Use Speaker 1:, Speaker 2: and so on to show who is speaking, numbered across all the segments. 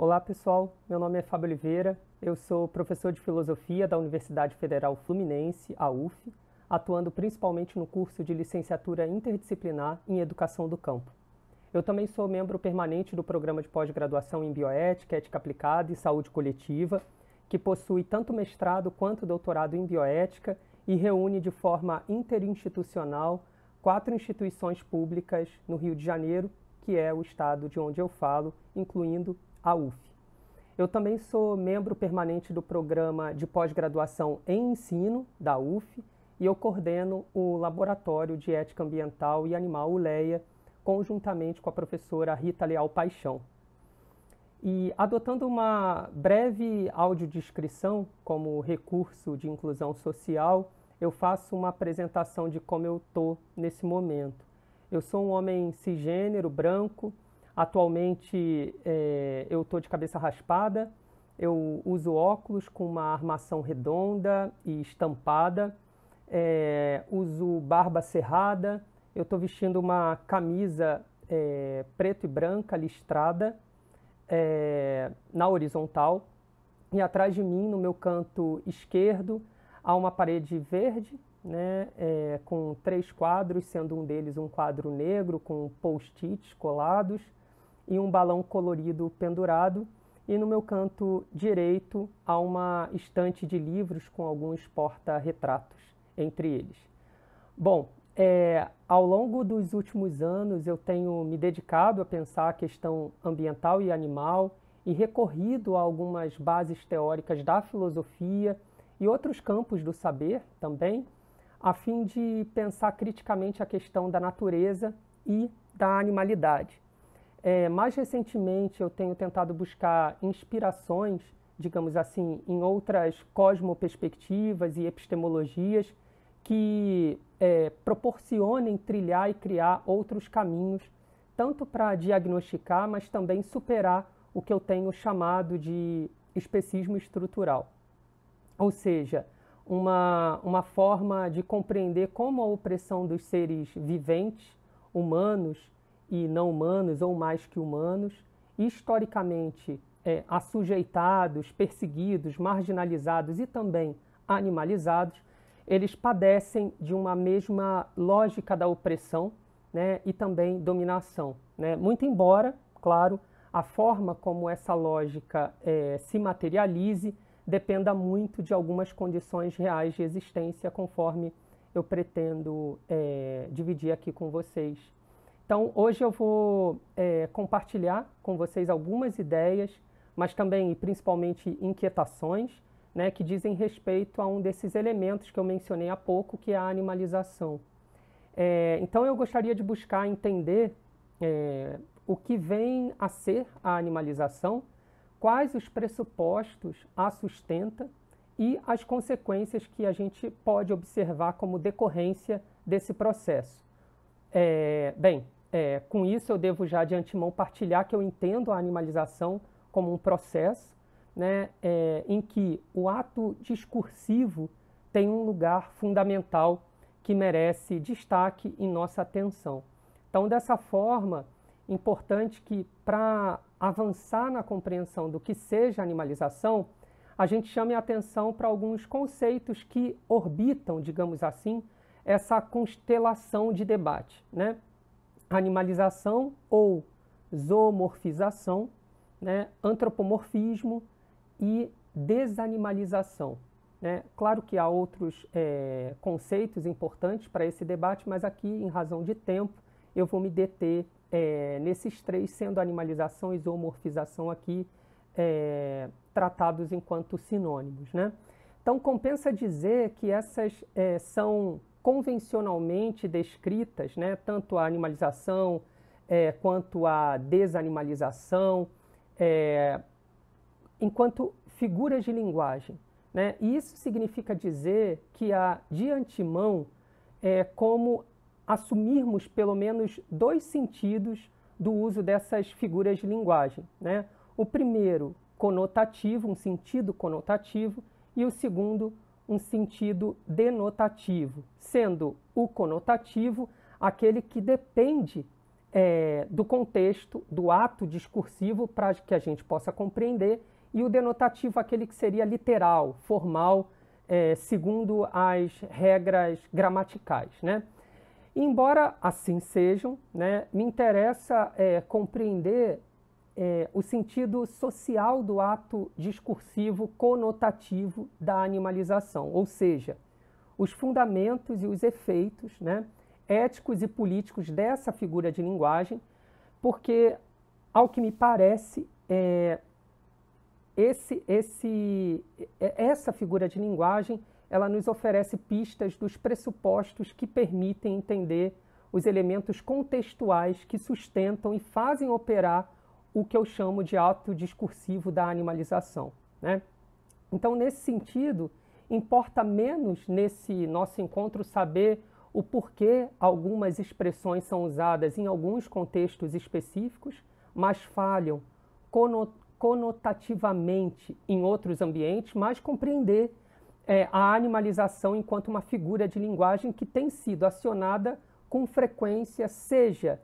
Speaker 1: Olá pessoal, meu nome é Fábio Oliveira, eu sou professor de filosofia da Universidade Federal Fluminense, a UF, atuando principalmente no curso de licenciatura interdisciplinar em educação do campo. Eu também sou membro permanente do programa de pós-graduação em bioética, ética aplicada e saúde coletiva, que possui tanto mestrado quanto doutorado em bioética e reúne de forma interinstitucional quatro instituições públicas no Rio de Janeiro, que é o estado de onde eu falo, incluindo a UF. Eu também sou membro permanente do programa de pós-graduação em ensino da UF e eu coordeno o Laboratório de Ética Ambiental e Animal ULEA, conjuntamente com a professora Rita Leal Paixão. E adotando uma breve audiodescrição como recurso de inclusão social, eu faço uma apresentação de como eu estou nesse momento. Eu sou um homem cisgênero, branco, Atualmente é, eu estou de cabeça raspada, eu uso óculos com uma armação redonda e estampada, é, uso barba cerrada, eu estou vestindo uma camisa é, preto e branca listrada é, na horizontal e atrás de mim, no meu canto esquerdo, há uma parede verde né, é, com três quadros, sendo um deles um quadro negro com post-its colados e um balão colorido pendurado. E no meu canto direito há uma estante de livros com alguns porta-retratos entre eles. Bom, é, ao longo dos últimos anos eu tenho me dedicado a pensar a questão ambiental e animal e recorrido a algumas bases teóricas da filosofia e outros campos do saber também, a fim de pensar criticamente a questão da natureza e da animalidade. É, mais recentemente, eu tenho tentado buscar inspirações, digamos assim, em outras cosmoperspectivas e epistemologias que é, proporcionem trilhar e criar outros caminhos, tanto para diagnosticar, mas também superar o que eu tenho chamado de especismo estrutural. Ou seja, uma, uma forma de compreender como a opressão dos seres viventes, humanos, e não humanos, ou mais que humanos, historicamente é, assujeitados, perseguidos, marginalizados e também animalizados, eles padecem de uma mesma lógica da opressão né, e também dominação. Né? Muito embora, claro, a forma como essa lógica é, se materialize dependa muito de algumas condições reais de existência, conforme eu pretendo é, dividir aqui com vocês então, hoje eu vou é, compartilhar com vocês algumas ideias, mas também e principalmente inquietações, né, que dizem respeito a um desses elementos que eu mencionei há pouco, que é a animalização. É, então, eu gostaria de buscar entender é, o que vem a ser a animalização, quais os pressupostos a sustenta e as consequências que a gente pode observar como decorrência desse processo. É, bem, é, com isso, eu devo já de antemão partilhar que eu entendo a animalização como um processo né, é, em que o ato discursivo tem um lugar fundamental que merece destaque em nossa atenção. Então, dessa forma, importante que para avançar na compreensão do que seja animalização, a gente chame a atenção para alguns conceitos que orbitam, digamos assim, essa constelação de debate. Né? animalização ou zoomorfização, né, antropomorfismo e desanimalização. Né? Claro que há outros é, conceitos importantes para esse debate, mas aqui, em razão de tempo, eu vou me deter é, nesses três, sendo animalização e zoomorfização aqui é, tratados enquanto sinônimos. Né? Então, compensa dizer que essas é, são convencionalmente descritas, né, tanto a animalização é, quanto a desanimalização, é, enquanto figuras de linguagem. Né? E isso significa dizer que há, de antemão, é, como assumirmos pelo menos dois sentidos do uso dessas figuras de linguagem. Né? O primeiro, conotativo, um sentido conotativo, e o segundo, um sentido denotativo, sendo o conotativo aquele que depende é, do contexto, do ato discursivo para que a gente possa compreender, e o denotativo aquele que seria literal, formal, é, segundo as regras gramaticais, né? Embora assim sejam, né, me interessa é, compreender é, o sentido social do ato discursivo conotativo da animalização, ou seja, os fundamentos e os efeitos né, éticos e políticos dessa figura de linguagem, porque, ao que me parece, é, esse, esse, é, essa figura de linguagem ela nos oferece pistas dos pressupostos que permitem entender os elementos contextuais que sustentam e fazem operar o que eu chamo de ato discursivo da animalização. Né? Então, nesse sentido, importa menos nesse nosso encontro saber o porquê algumas expressões são usadas em alguns contextos específicos, mas falham conotativamente em outros ambientes, mas compreender é, a animalização enquanto uma figura de linguagem que tem sido acionada com frequência, seja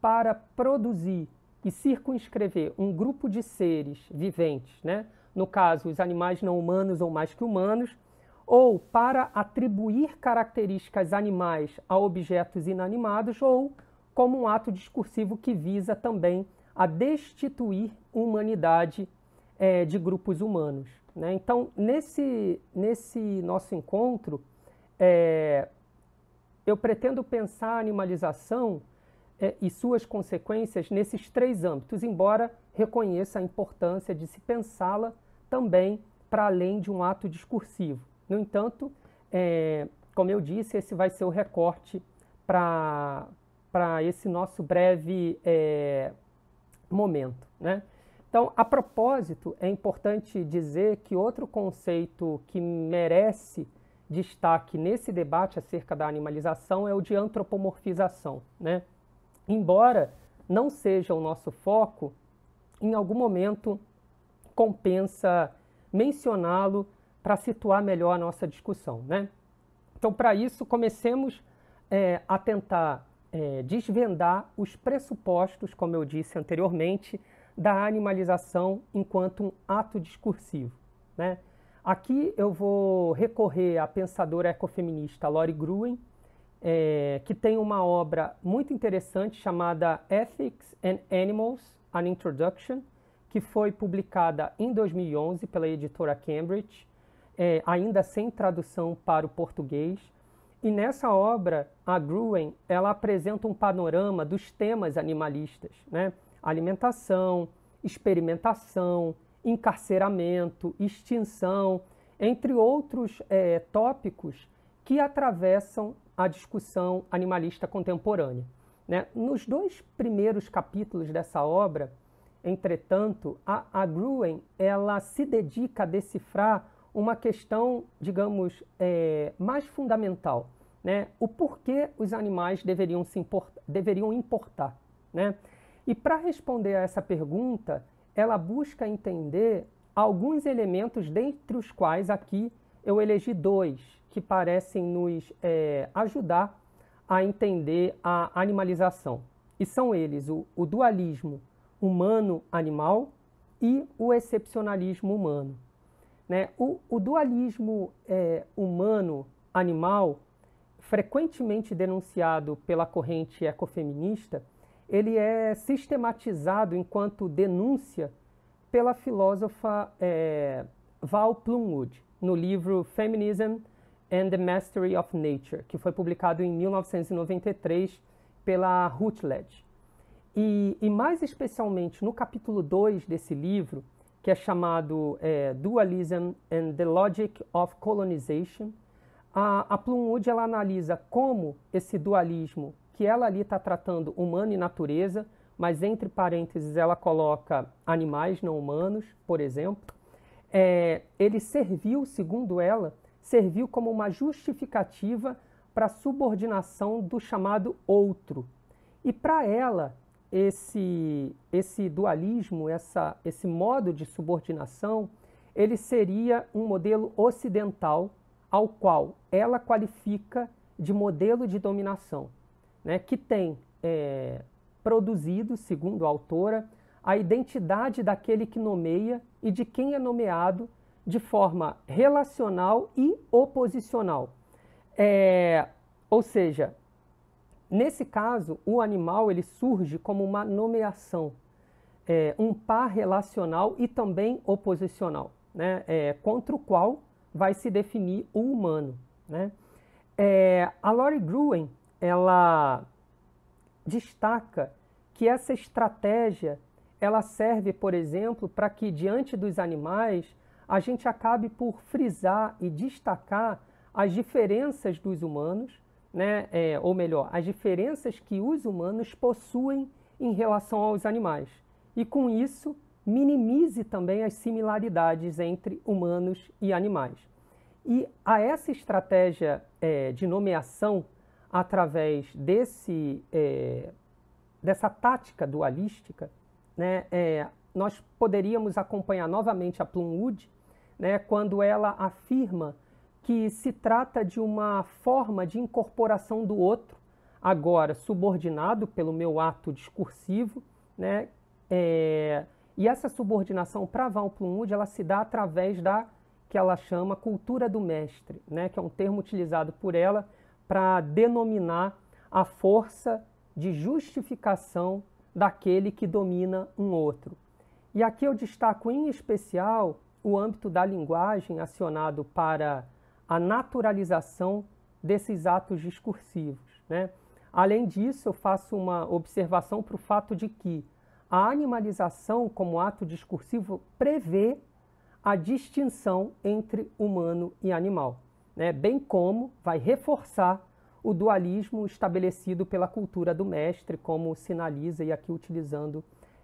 Speaker 1: para produzir e circunscrever um grupo de seres viventes, né? no caso, os animais não humanos ou mais que humanos, ou para atribuir características animais a objetos inanimados, ou como um ato discursivo que visa também a destituir humanidade é, de grupos humanos. Né? Então, nesse, nesse nosso encontro, é, eu pretendo pensar a animalização é, e suas consequências nesses três âmbitos, embora reconheça a importância de se pensá-la também para além de um ato discursivo. No entanto, é, como eu disse, esse vai ser o recorte para esse nosso breve é, momento. Né? Então, a propósito, é importante dizer que outro conceito que merece destaque nesse debate acerca da animalização é o de antropomorfização. Né? embora não seja o nosso foco, em algum momento compensa mencioná-lo para situar melhor a nossa discussão. Né? Então, para isso, comecemos é, a tentar é, desvendar os pressupostos, como eu disse anteriormente, da animalização enquanto um ato discursivo. Né? Aqui eu vou recorrer à pensadora ecofeminista Lori Gruen, é, que tem uma obra muito interessante chamada Ethics and Animals, An Introduction, que foi publicada em 2011 pela editora Cambridge, é, ainda sem tradução para o português. E nessa obra, a Gruen ela apresenta um panorama dos temas animalistas, né? alimentação, experimentação, encarceramento, extinção, entre outros é, tópicos que atravessam a discussão animalista contemporânea. Né? Nos dois primeiros capítulos dessa obra, entretanto, a, a Gruen ela se dedica a decifrar uma questão, digamos, é, mais fundamental, né? o porquê os animais deveriam, se import deveriam importar. Né? E para responder a essa pergunta, ela busca entender alguns elementos, dentre os quais aqui eu elegi dois, que parecem nos é, ajudar a entender a animalização. E são eles o, o dualismo humano-animal e o excepcionalismo humano. Né? O, o, dualismo é, humano-animal, frequentemente denunciado pela corrente ecofeminista, ele é sistematizado enquanto denúncia pela filósofa é, Val Plumwood, no livro Feminism and the Mastery of Nature, que foi publicado em 1993 pela Routledge. E, e mais especialmente no capítulo 2 desse livro, que é chamado é, Dualism and the Logic of Colonization, a, a Plumwood ela analisa como esse dualismo, que ela ali está tratando humano e natureza, mas entre parênteses ela coloca animais não humanos, por exemplo, é, ele serviu, segundo ela, serviu como uma justificativa para a subordinação do chamado outro. E para ela, esse, esse dualismo, essa, esse modo de subordinação, ele seria um modelo ocidental ao qual ela qualifica de modelo de dominação, né, que tem é, produzido, segundo a autora, a identidade daquele que nomeia e de quem é nomeado de forma relacional e oposicional. É, ou seja, nesse caso, o animal ele surge como uma nomeação, é, um par relacional e também oposicional, né? É, contra o qual vai se definir o humano. Né? É, a Lori Gruen ela destaca que essa estratégia ela serve, por exemplo, para que diante dos animais a gente acabe por frisar e destacar as diferenças dos humanos, né? É, ou melhor, as diferenças que os humanos possuem em relação aos animais. E com isso, minimize também as similaridades entre humanos e animais. E a essa estratégia é, de nomeação, através desse, é, dessa tática dualística, né, é, nós poderíamos acompanhar novamente a Plumwood, né, quando ela afirma que se trata de uma forma de incorporação do outro, agora subordinado pelo meu ato discursivo, né, é, e essa subordinação para Valplumud ela se dá através da que ela chama cultura do mestre, né, que é um termo utilizado por ela para denominar a força de justificação daquele que domina um outro. E aqui eu destaco em especial o âmbito da linguagem acionado para a naturalização desses atos discursivos. Né? Além disso, eu faço uma observação para o fato de que a animalização como ato discursivo prevê a distinção entre humano e animal, né? bem como vai reforçar o dualismo estabelecido pela cultura do mestre, como sinaliza, e aqui utilizando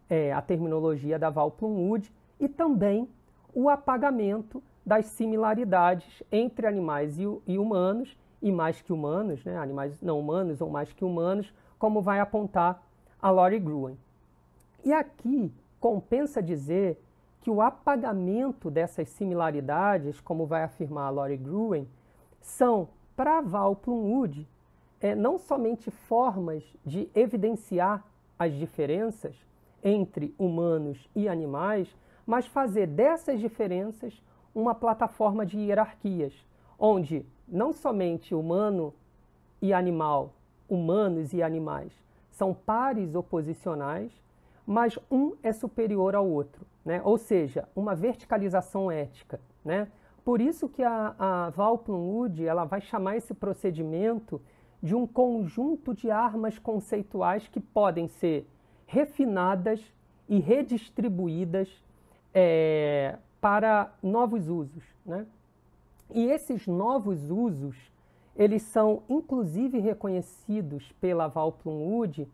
Speaker 1: é, a terminologia da Val Plumwood, e também o apagamento das similaridades entre animais e, e humanos, e mais que humanos, né, animais não humanos ou mais que humanos, como vai apontar a Lori Gruen. E aqui compensa dizer que o apagamento dessas similaridades, como vai afirmar a Lori Gruen, são, para Val Plumwood, é, não somente formas de evidenciar as diferenças entre humanos e animais, mas fazer dessas diferenças uma plataforma de hierarquias, onde não somente humano e animal, humanos e animais, são pares oposicionais, mas um é superior ao outro, né? ou seja, uma verticalização ética. Né? Por isso que a, a Val Plumwood ela vai chamar esse procedimento de um conjunto de armas conceituais que podem ser refinadas e redistribuídas é, para novos usos. Né? E esses novos usos, eles são inclusive reconhecidos pela Valplum Wood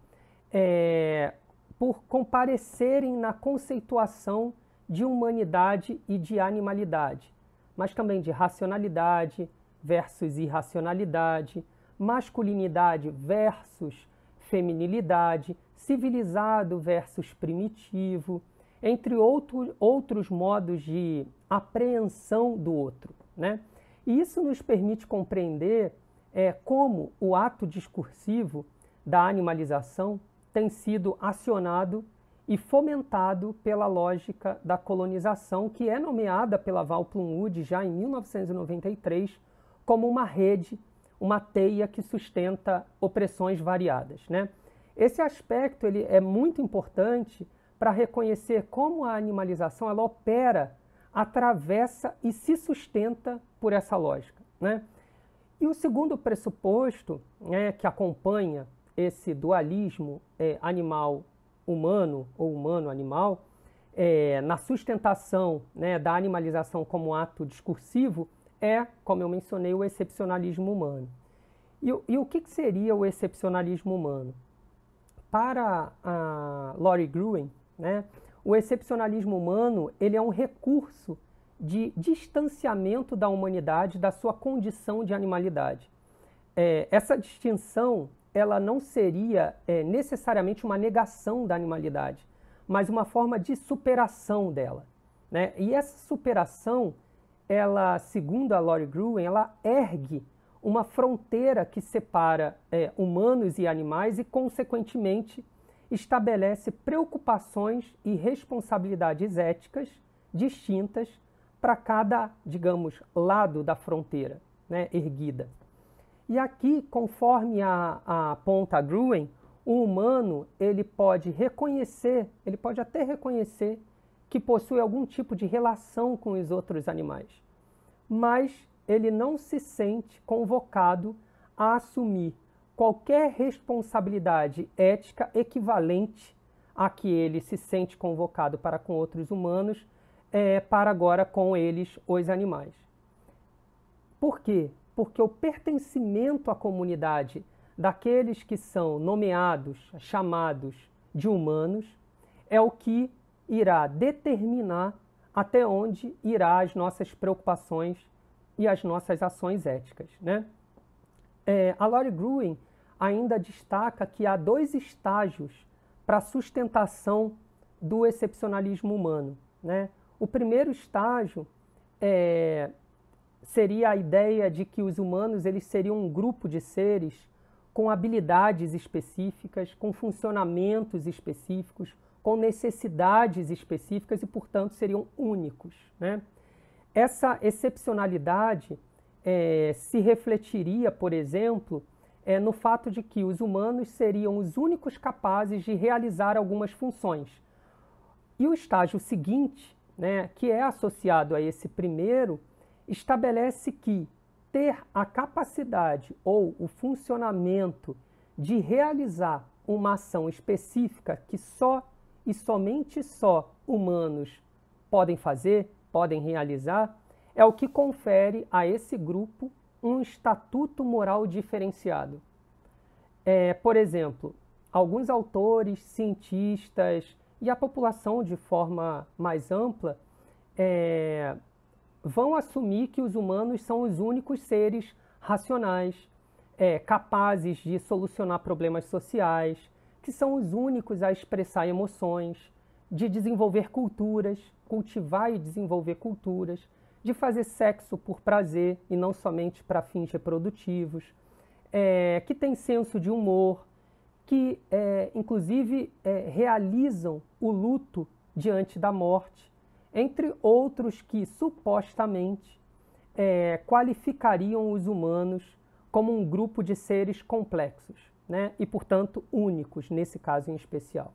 Speaker 1: é, por comparecerem na conceituação de humanidade e de animalidade, mas também de racionalidade versus irracionalidade, masculinidade versus feminilidade, civilizado versus primitivo, entre outro, outros modos de apreensão do outro. Né? E isso nos permite compreender é, como o ato discursivo da animalização tem sido acionado e fomentado pela lógica da colonização, que é nomeada pela Val Plumwood já em 1993 como uma rede, uma teia que sustenta opressões variadas. Né? Esse aspecto ele é muito importante para reconhecer como a animalização ela opera, atravessa e se sustenta por essa lógica. Né? E o segundo pressuposto né, que acompanha esse dualismo é, animal-humano ou humano-animal é, na sustentação né, da animalização como ato discursivo é, como eu mencionei, o excepcionalismo humano. E, e o que, que, seria o excepcionalismo humano? Para a Lori Gruen, né? O excepcionalismo humano ele é um recurso de distanciamento da humanidade da sua condição de animalidade. É, essa distinção ela não seria é, necessariamente uma negação da animalidade, mas uma forma de superação dela. Né? E essa superação, ela, segundo a Lori Gruen, ela ergue uma fronteira que separa é, humanos e animais e, consequentemente, estabelece preocupações e responsabilidades éticas distintas para cada, digamos, lado da fronteira né, erguida. E aqui, conforme a, a Ponta Gruen, o humano ele pode reconhecer, ele pode até reconhecer que possui algum tipo de relação com os outros animais, mas ele não se sente convocado a assumir qualquer responsabilidade ética equivalente a que ele se sente convocado para com outros humanos, é, para agora com eles, os animais. Por quê? Porque o pertencimento à comunidade daqueles que são nomeados, chamados de humanos, é o que irá determinar até onde irá as nossas preocupações e as nossas ações éticas. Né? É, a Lori Gruen ainda destaca que há dois estágios para a sustentação do excepcionalismo humano. Né? O primeiro estágio é, seria a ideia de que os humanos eles seriam um grupo de seres com habilidades específicas, com funcionamentos específicos, com necessidades específicas e, portanto, seriam únicos. Né? Essa excepcionalidade é, se refletiria, por exemplo, é, no fato de que os humanos seriam os únicos capazes de realizar algumas funções. E o estágio seguinte, né, que é associado a esse primeiro, estabelece que ter a capacidade ou o funcionamento de realizar uma ação específica que só e somente só humanos podem fazer, podem realizar, é o que confere a esse grupo um estatuto moral diferenciado. É, por exemplo, alguns autores, cientistas e a população de forma mais ampla é, vão assumir que os humanos são os únicos seres racionais, é, capazes de solucionar problemas sociais, que são os únicos a expressar emoções, de desenvolver culturas, cultivar e desenvolver culturas, de fazer sexo por prazer e não somente para fins reprodutivos, é, que tem senso de humor, que é, inclusive é, realizam o luto diante da morte, entre outros que supostamente é, qualificariam os humanos como um grupo de seres complexos né? e, portanto, únicos, nesse caso em especial.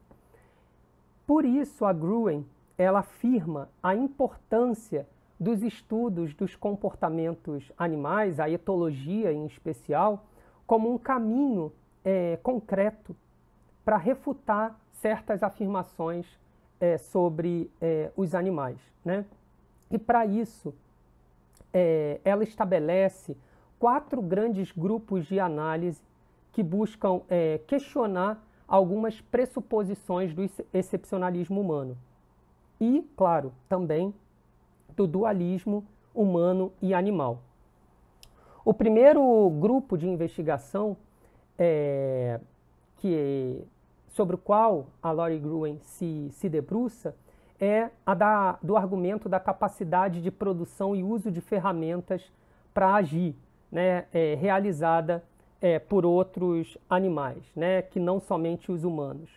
Speaker 1: Por isso, a Gruen ela afirma a importância dos estudos dos comportamentos animais, a etologia em especial, como um caminho é, concreto para refutar certas afirmações é, sobre é, os animais. Né? E para isso, é, ela estabelece quatro grandes grupos de análise que buscam é, questionar algumas pressuposições do excepcionalismo humano. E, claro, também do dualismo humano e animal. O primeiro grupo de investigação é, que, sobre o qual a Lori Gruen se, se debruça é a da, do argumento da capacidade de produção e uso de ferramentas para agir, né, é, realizada é, por outros animais, né, que não somente os humanos.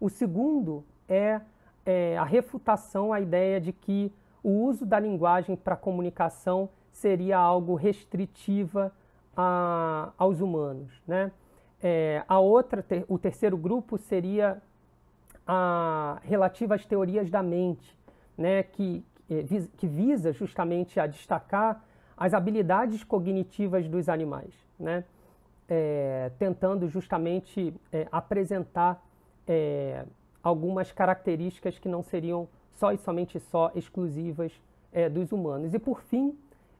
Speaker 1: O segundo é, é a refutação à ideia de que o uso da linguagem para comunicação seria algo restritiva a, aos humanos. Né? É, a outra, ter, o terceiro grupo seria a, relativa às teorias da mente, né? que, é, que visa justamente a destacar as habilidades cognitivas dos animais, né? É, tentando justamente é, apresentar é, algumas características que não seriam só e somente só exclusivas é, dos humanos. E por fim,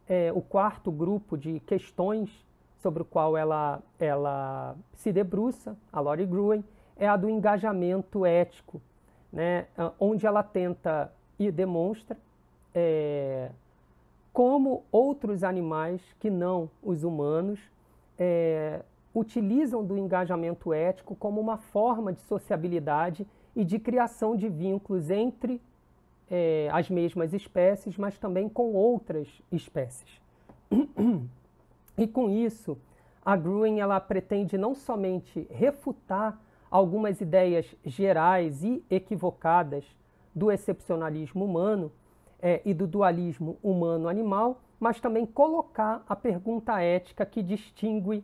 Speaker 1: é, o quarto grupo de questões sobre o qual ela, ela se debruça, a Lori Gruen, é a do engajamento ético, né, onde ela tenta e demonstra é, como outros animais que não os humanos é, utilizam do engajamento ético como uma forma de sociabilidade e de criação de vínculos entre é, as mesmas espécies, mas também com outras espécies. E com isso, a Gruen ela pretende não somente refutar algumas ideias gerais e equivocadas do excepcionalismo humano é, e do dualismo humano-animal, mas também colocar a pergunta ética que distingue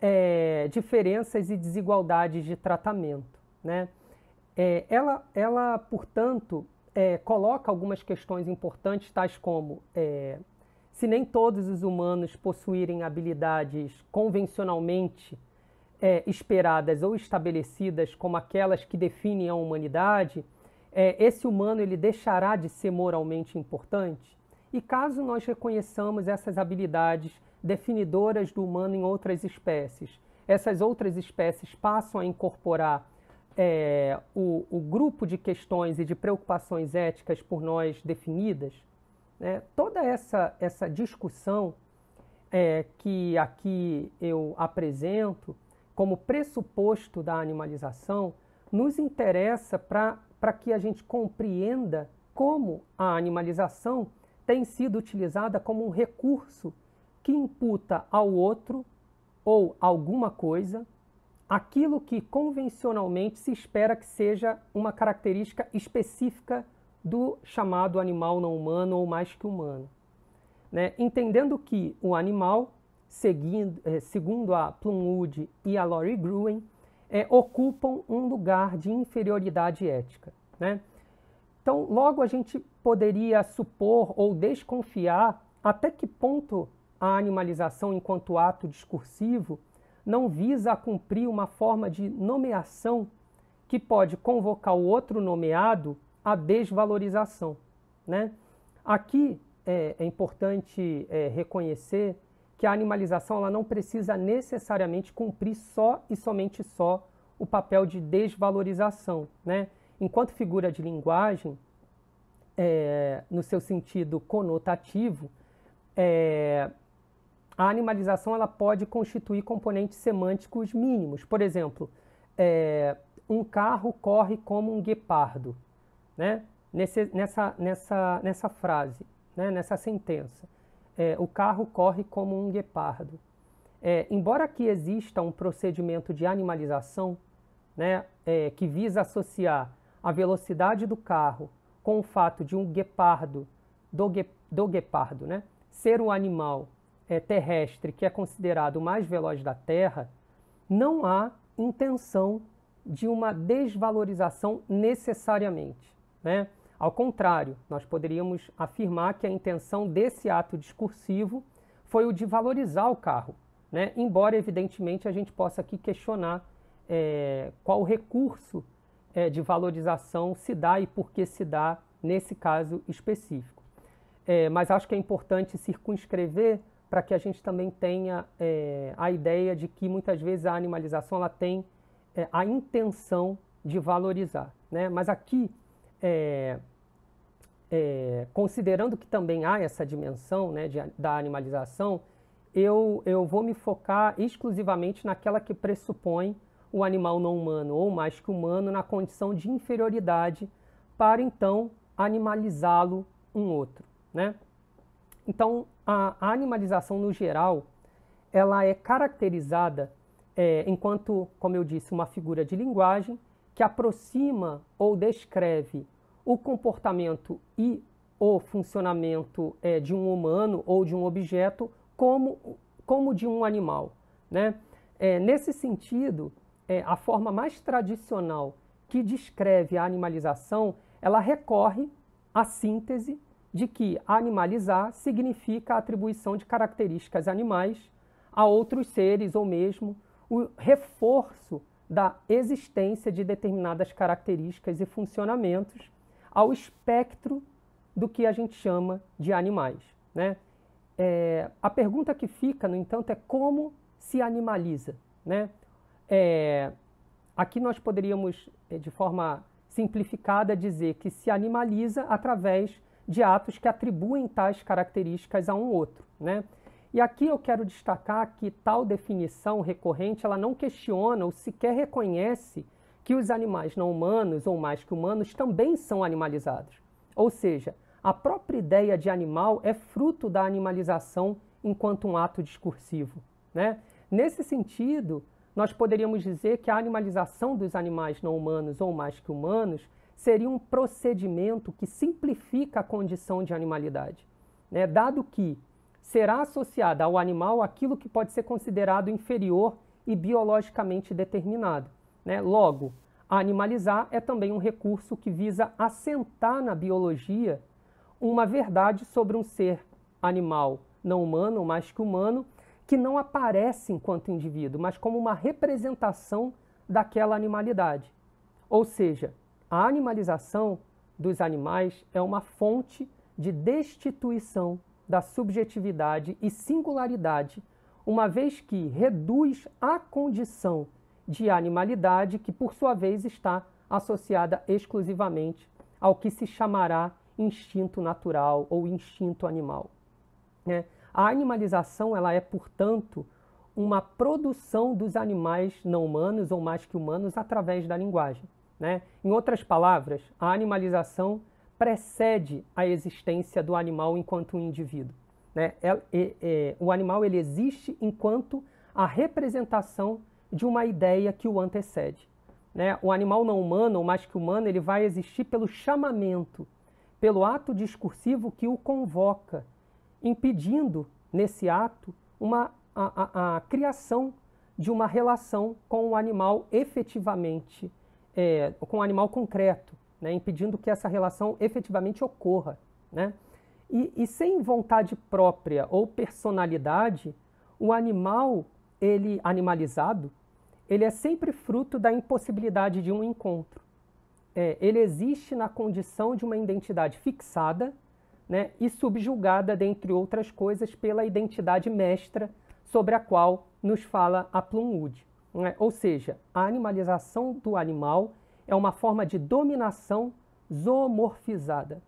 Speaker 1: é, diferenças e desigualdades de tratamento. Né? É, ela, ela, portanto, é, coloca algumas questões importantes, tais como é, se nem todos os humanos possuírem habilidades convencionalmente é, esperadas ou estabelecidas como aquelas que definem a humanidade, é, esse humano ele deixará de ser moralmente importante? E caso nós reconheçamos essas habilidades definidoras do humano em outras espécies, essas outras espécies passam a incorporar é, o, o, grupo de questões e de preocupações éticas por nós definidas, né, toda essa, essa discussão é, que aqui eu apresento como pressuposto da animalização, nos interessa para que a gente compreenda como a animalização tem sido utilizada como um recurso que imputa ao outro ou alguma coisa aquilo que convencionalmente se espera que seja uma característica específica do chamado animal não humano ou mais que humano. Né? Entendendo que o animal, seguindo, eh, segundo a Plumwood e a Lori Gruen, eh, ocupam um lugar de inferioridade ética. Né? Então, logo a gente poderia supor ou desconfiar até que ponto a animalização, enquanto ato discursivo, não visa cumprir uma forma de nomeação que pode convocar o outro nomeado à desvalorização. Né? Aqui é, é importante é, reconhecer que a animalização ela não precisa necessariamente cumprir só e somente só o papel de desvalorização. Né? Enquanto figura de linguagem, é, no seu sentido conotativo, é, a animalização ela pode constituir componentes semânticos mínimos. Por exemplo, é, um carro corre como um guepardo, né? Nesse, nessa, nessa, nessa frase, né? nessa sentença. É, o carro corre como um guepardo. É, embora que exista um procedimento de animalização, né, é, que visa associar a velocidade do carro com o fato de um guepardo, do, do guepardo, né, ser um animal é, terrestre, que é considerado o mais veloz da Terra, não há intenção de uma desvalorização necessariamente. Né? Ao contrário, nós poderíamos afirmar que a intenção desse ato discursivo foi o de valorizar o carro, né? embora, evidentemente, a gente possa aqui questionar é, qual recurso é, de valorização se dá e por que se dá nesse caso específico. É, mas acho que é importante circunscrever para que a gente também tenha é, a ideia de que muitas vezes a animalização ela tem é, a intenção de valorizar, né? Mas aqui, é, considerando que também há essa dimensão né, de, da animalização, eu, eu vou me focar exclusivamente naquela que pressupõe o animal não humano ou mais que humano na condição de inferioridade para então animalizá-lo um outro, né? Então, a animalização no geral, ela é caracterizada é, enquanto, como eu disse, uma figura de linguagem que aproxima ou descreve o comportamento e o funcionamento é, de um humano ou de um objeto como, como de um animal. Né? É, nesse sentido, é, a forma mais tradicional que descreve a animalização, ela recorre à síntese de que animalizar significa a atribuição de características animais a outros seres ou mesmo o reforço da existência de determinadas características e funcionamentos ao espectro do que a gente chama de animais. Né? É, a pergunta que fica, no entanto, é como se animaliza. Né? É, aqui nós poderíamos, é, de forma simplificada, dizer que se animaliza através de atos que atribuem tais características a um outro, né? E aqui eu quero destacar que tal definição recorrente, ela não questiona ou sequer reconhece que os animais não humanos ou mais que humanos também são animalizados. Ou seja, a própria ideia de animal é fruto da animalização enquanto um ato discursivo, né? Nesse sentido, nós poderíamos dizer que a animalização dos animais não humanos ou mais que humanos seria um procedimento que simplifica a condição de animalidade, né? dado que será associada ao animal aquilo que pode ser considerado inferior e biologicamente determinado. Né? Logo, animalizar é também um recurso que visa assentar na biologia uma verdade sobre um ser animal não humano, mais que humano, que não aparece enquanto indivíduo, mas como uma representação daquela animalidade. Ou seja, a animalização dos animais é uma fonte de destituição da subjetividade e singularidade, uma vez que reduz a condição de animalidade, que por sua vez está associada exclusivamente ao que se chamará instinto natural ou instinto animal. Né? A animalização ela é, portanto, uma produção dos animais não humanos ou mais que humanos através da linguagem. Né? Em outras palavras, a animalização precede a existência do animal enquanto um indivíduo. Né? É, é, é, o animal ele existe enquanto a representação de uma ideia que o antecede. Né? O animal não humano, ou mais que humano, ele vai existir pelo chamamento, pelo ato discursivo que o convoca, impedindo, nesse ato, uma, a, a, a criação de uma relação com o animal efetivamente é, com um animal concreto, né, impedindo que essa relação efetivamente ocorra. Né? E, e, sem vontade própria ou personalidade, o animal, ele animalizado, ele é sempre fruto da impossibilidade de um encontro. É, ele existe na condição de uma identidade fixada né, e subjugada, dentre outras coisas, pela identidade mestra sobre a qual nos fala a Plumwood. Né? Ou seja, a animalização do animal é uma forma de dominação zoomorfizada.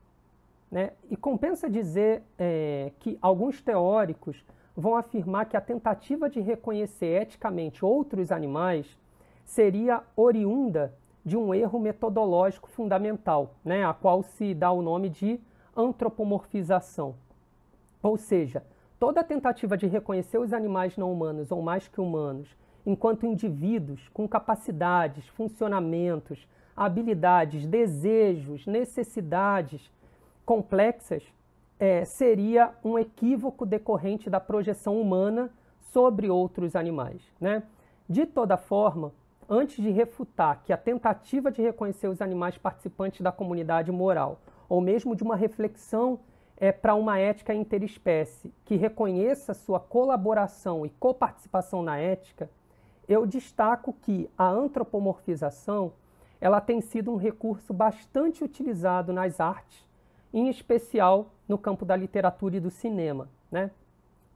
Speaker 1: Né? E compensa dizer é, que alguns teóricos vão afirmar que a tentativa de reconhecer eticamente outros animais seria oriunda de um erro metodológico fundamental, né, a qual se dá o nome de antropomorfização. Ou seja, toda tentativa de reconhecer os animais não humanos ou mais que humanos enquanto indivíduos com capacidades, funcionamentos, habilidades, desejos, necessidades complexas, é, seria um equívoco decorrente da projeção humana sobre outros animais. Né? De toda forma, antes de refutar que a tentativa de reconhecer os animais participantes da comunidade moral, ou mesmo de uma reflexão é, para uma ética interespécie que reconheça sua colaboração e coparticipação na ética, eu destaco que a antropomorfização ela tem sido um recurso bastante utilizado nas artes, em especial no campo da literatura e do cinema. Né?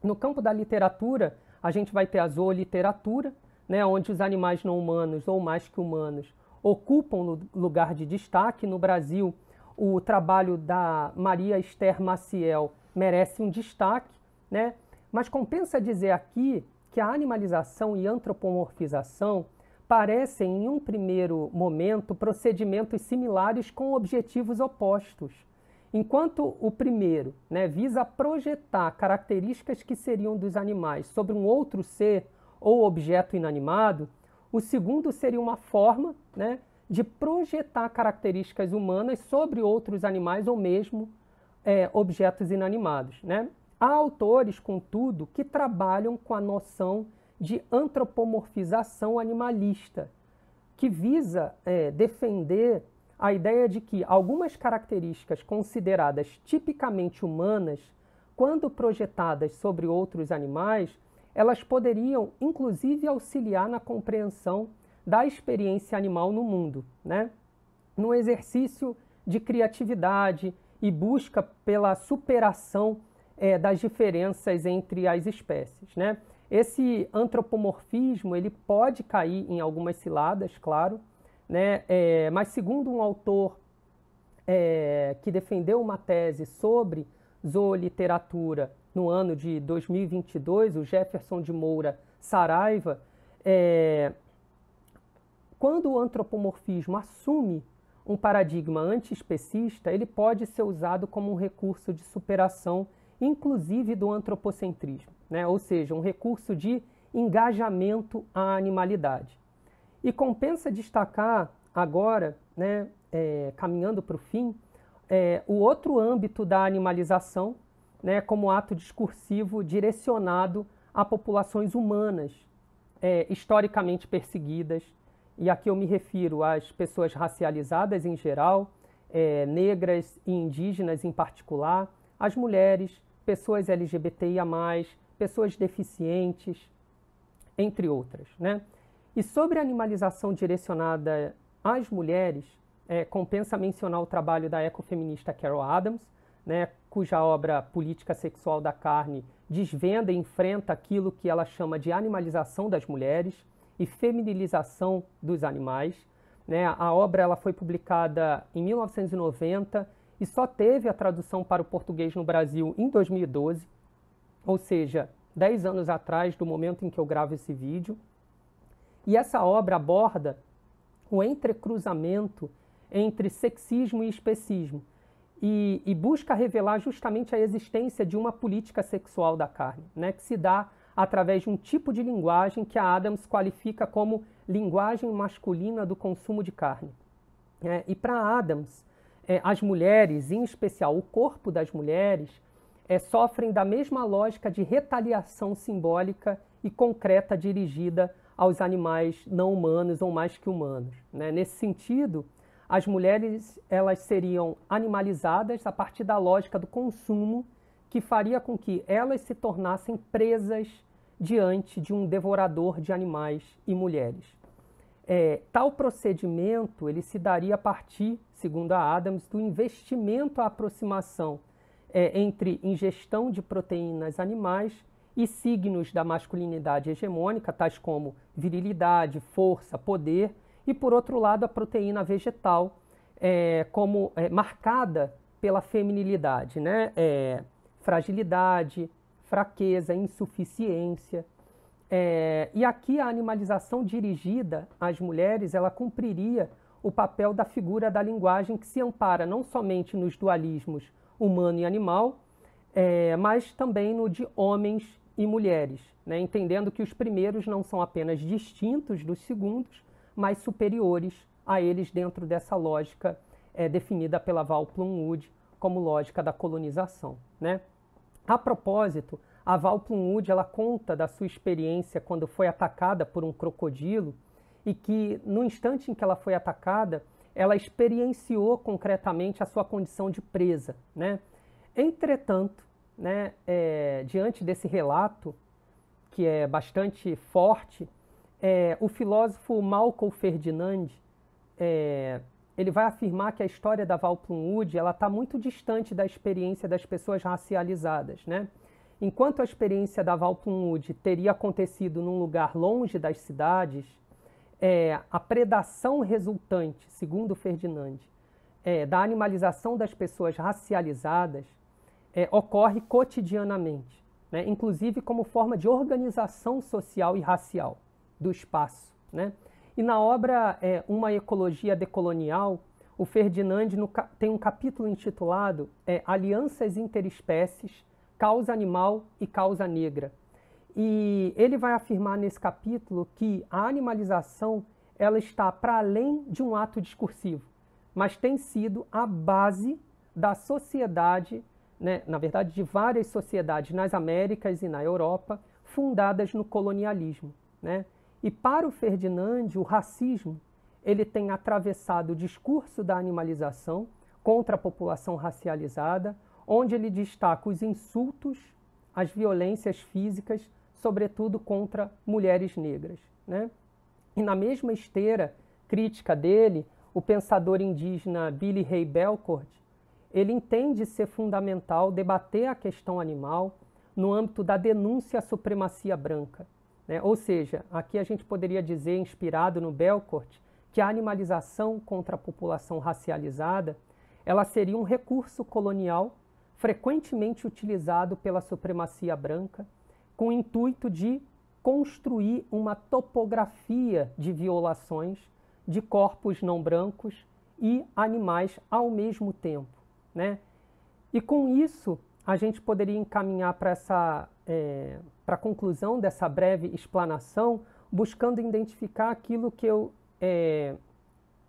Speaker 1: No campo da literatura, a gente vai ter a zooliteratura, né, onde os animais não humanos ou mais que humanos ocupam lugar de destaque. No Brasil, o trabalho da Maria Esther Maciel merece um destaque, né? mas compensa dizer aqui que a animalização e antropomorfização parecem, em um primeiro momento, procedimentos similares com objetivos opostos. Enquanto o primeiro né, visa projetar características que seriam dos animais sobre um outro ser ou objeto inanimado, o segundo seria uma forma né, de projetar características humanas sobre outros animais ou mesmo é, objetos inanimados. Né? Há autores, contudo, que trabalham com a noção de antropomorfização animalista, que visa é, defender a ideia de que algumas características consideradas tipicamente humanas, quando projetadas sobre outros animais, elas poderiam inclusive auxiliar na compreensão da experiência animal no mundo, né? No exercício de criatividade e busca pela superação é, das diferenças entre as espécies, né? Esse antropomorfismo ele pode cair em algumas ciladas, claro, né? É, mas segundo um autor é, que defendeu uma tese sobre zooliteratura no ano de 2022, o Jefferson de Moura Saraiva, é, quando o antropomorfismo assume um paradigma antiespecista, ele pode ser usado como um recurso de superação inclusive do antropocentrismo, né? ou seja, um recurso de engajamento à animalidade. E compensa destacar agora, né, é, caminhando para o fim, é, o outro âmbito da animalização, né, como ato discursivo direcionado a populações humanas é, historicamente perseguidas, e aqui eu me refiro às pessoas racializadas em geral, é, negras e indígenas em particular, as mulheres, pessoas LGBTIA, pessoas deficientes, entre outras. Né? E sobre a animalização direcionada às mulheres, é, compensa mencionar o trabalho da ecofeminista Carol Adams, né, cuja obra Política Sexual da Carne desvenda e enfrenta aquilo que ela chama de animalização das mulheres e feminilização dos animais. Né? A obra ela foi publicada em 1990 e só teve a tradução para o português no Brasil em 2012, ou seja, 10 anos atrás do momento em que eu gravo esse vídeo. E essa obra aborda o entrecruzamento entre sexismo e especismo e, e busca revelar justamente a existência de uma política sexual da carne, né, que se dá através de um tipo de linguagem que a Adams qualifica como linguagem masculina do consumo de carne. É, e para Adams, é, as mulheres, em especial o corpo das mulheres, é, sofrem da mesma lógica de retaliação simbólica e concreta dirigida aos animais não humanos ou mais que humanos. Né? Nesse sentido, as mulheres elas seriam animalizadas a partir da lógica do consumo, que faria com que elas se tornassem presas diante de um devorador de animais e mulheres. É, tal procedimento ele se daria a partir, segundo a Adams, do investimento à aproximação é, entre ingestão de proteínas animais e signos da masculinidade hegemônica, tais como virilidade, força, poder, e por outro lado a proteína vegetal, é, como é, marcada pela feminilidade, né? É, fragilidade, fraqueza, insuficiência. É, e aqui a animalização dirigida às mulheres, ela cumpriria o papel da figura da linguagem que se ampara não somente nos dualismos humano e animal, é, mas também no de homens e mulheres, né? entendendo que os primeiros não são apenas distintos dos segundos, mas superiores a eles dentro dessa lógica é, definida pela Val Plumwood como lógica da colonização. Né? A propósito, a Valplum Wood ela conta da sua experiência quando foi atacada por um crocodilo e que no instante em que ela foi atacada, ela experienciou concretamente a sua condição de presa, né? Entretanto, né, é, diante desse relato que é bastante forte, é, o filósofo Malcolm Ferdinand é, ele vai afirmar que a história da Valplum Wood ela está muito distante da experiência das pessoas racializadas, né? Enquanto a experiência da Wood teria acontecido num lugar longe das cidades, é, a predação resultante, segundo Ferdinand, é, da animalização das pessoas racializadas é, ocorre cotidianamente, né? inclusive como forma de organização social e racial do espaço. Né? E na obra é, Uma Ecologia Decolonial, o Ferdinand no, tem um capítulo intitulado é, Alianças Interespécies causa animal e causa negra. E ele vai afirmar nesse capítulo que a animalização ela está para além de um ato discursivo, mas tem sido a base da sociedade, né, na verdade, de várias sociedades nas Américas e na Europa, fundadas no colonialismo. Né? E para o Ferdinand, o racismo ele tem atravessado o discurso da animalização contra a população racializada, onde ele destaca os insultos, as violências físicas, sobretudo contra mulheres negras. Né? E na mesma esteira crítica dele, o pensador indígena Billy Ray Belcourt, ele entende ser fundamental debater a questão animal no âmbito da denúncia à supremacia branca. Né? Ou seja, aqui a gente poderia dizer, inspirado no Belcourt, que a animalização contra a população racializada ela seria um recurso colonial frequentemente utilizado pela supremacia branca, com o intuito de construir uma topografia de violações de corpos não brancos e animais ao mesmo tempo. Né? E com isso, a gente poderia encaminhar para essa é, para a conclusão dessa breve explanação, buscando identificar aquilo que eu é,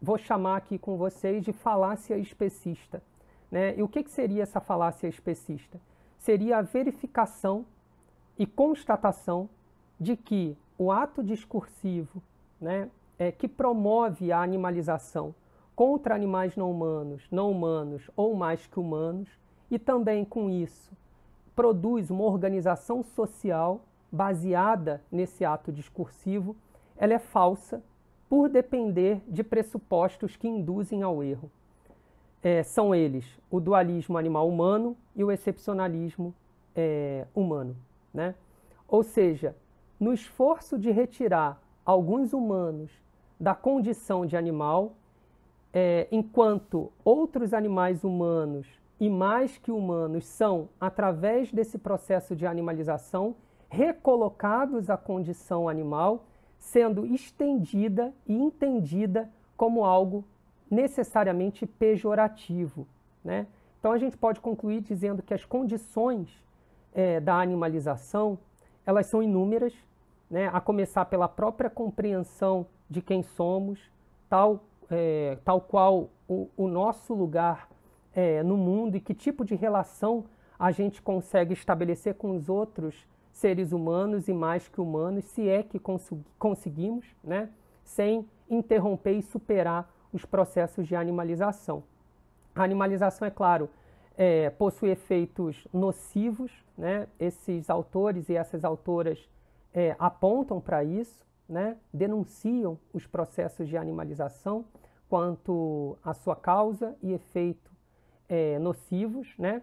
Speaker 1: vou chamar aqui com vocês de falácia especista. Né? E o que, que seria essa falácia especista? Seria a verificação e constatação de que o ato discursivo né, é, que promove a animalização contra animais não humanos, não humanos ou mais que humanos, e também com isso produz uma organização social baseada nesse ato discursivo, ela é falsa por depender de pressupostos que induzem ao erro é, são eles o dualismo animal-humano e o excepcionalismo é, humano. Né? Ou seja, no esforço de retirar alguns humanos da condição de animal, é, enquanto outros animais humanos e mais que humanos são, através desse processo de animalização, recolocados à condição animal, sendo estendida e entendida como algo necessariamente pejorativo. Né? Então a gente pode concluir dizendo que as condições é, da animalização elas são inúmeras, né? a começar pela própria compreensão de quem somos, tal, é, tal qual o, o nosso lugar é, no mundo e que tipo de relação a gente consegue estabelecer com os outros seres humanos e mais que humanos, se é que conseguimos, né? sem interromper e superar os processos de animalização. A animalização, é claro, é, possui efeitos nocivos, né? esses autores e essas autoras é, apontam para isso, né? denunciam os processos de animalização quanto à sua causa e efeito é, nocivos, né?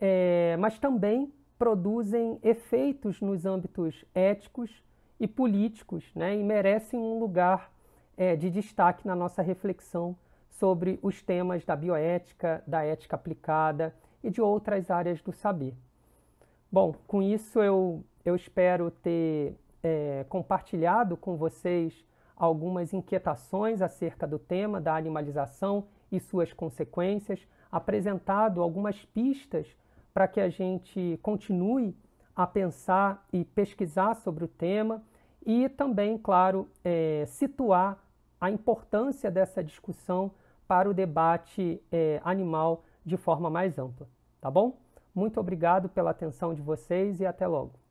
Speaker 1: É, mas também produzem efeitos nos âmbitos éticos e políticos né? e merecem um lugar é, de destaque na nossa reflexão sobre os temas da bioética, da ética aplicada e de outras áreas do saber. Bom, com isso eu, eu espero ter é, compartilhado com vocês algumas inquietações acerca do tema da animalização e suas consequências, apresentado algumas pistas para que a gente continue a pensar e pesquisar sobre o tema e também, claro, é, situar a importância dessa discussão para o debate é, animal de forma mais ampla. Tá bom? Muito obrigado pela atenção de vocês e até logo.